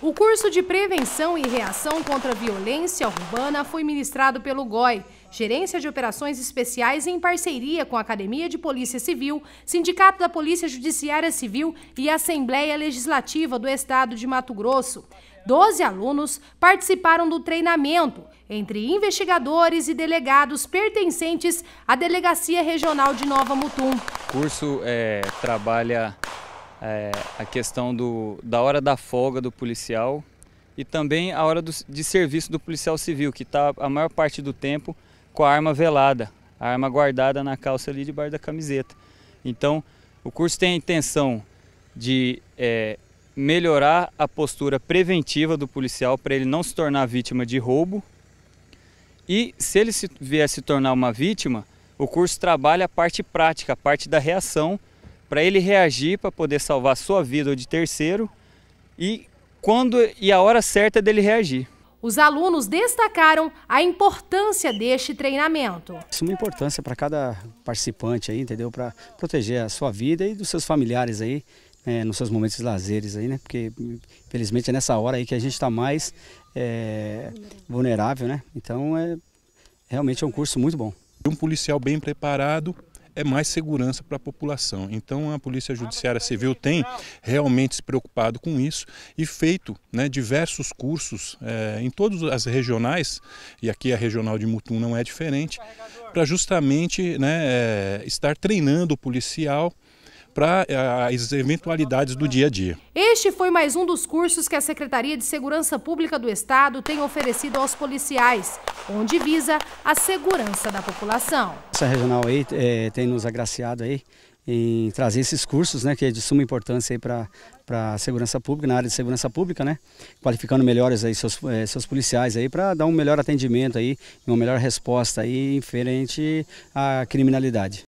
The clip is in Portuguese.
O curso de Prevenção e Reação contra a Violência Urbana foi ministrado pelo GOI, Gerência de Operações Especiais, em parceria com a Academia de Polícia Civil, Sindicato da Polícia Judiciária Civil e Assembleia Legislativa do Estado de Mato Grosso. Doze alunos participaram do treinamento, entre investigadores e delegados pertencentes à Delegacia Regional de Nova Mutum. O curso é, trabalha é, a questão do, da hora da folga do policial e também a hora do, de serviço do policial civil, que está a maior parte do tempo com a arma velada, a arma guardada na calça ali debaixo da camiseta. Então, o curso tem a intenção de é, melhorar a postura preventiva do policial para ele não se tornar vítima de roubo. E se ele se, vier se tornar uma vítima, o curso trabalha a parte prática, a parte da reação para ele reagir, para poder salvar sua vida ou de terceiro, e quando e a hora certa dele reagir. Os alunos destacaram a importância deste treinamento. Isso é uma importância para cada participante aí, entendeu? Para proteger a sua vida e dos seus familiares aí, é, nos seus momentos de lazeres aí, né? Porque infelizmente é nessa hora aí que a gente está mais é, vulnerável, né? Então é realmente é um curso muito bom. Um policial bem preparado é mais segurança para a população. Então a Polícia ah, Judiciária é Civil tem realmente se preocupado com isso e feito né, diversos cursos é, em todas as regionais, e aqui a regional de Mutum não é diferente, para justamente né, é, estar treinando o policial para eh, as eventualidades do dia a dia. Este foi mais um dos cursos que a Secretaria de Segurança Pública do Estado tem oferecido aos policiais, onde visa a segurança da população. Essa regional aí é, tem nos agraciado aí em trazer esses cursos, né, que é de suma importância para a segurança pública, na área de segurança pública, né, qualificando melhores aí seus, é, seus policiais aí para dar um melhor atendimento aí, uma melhor resposta aí frente à criminalidade.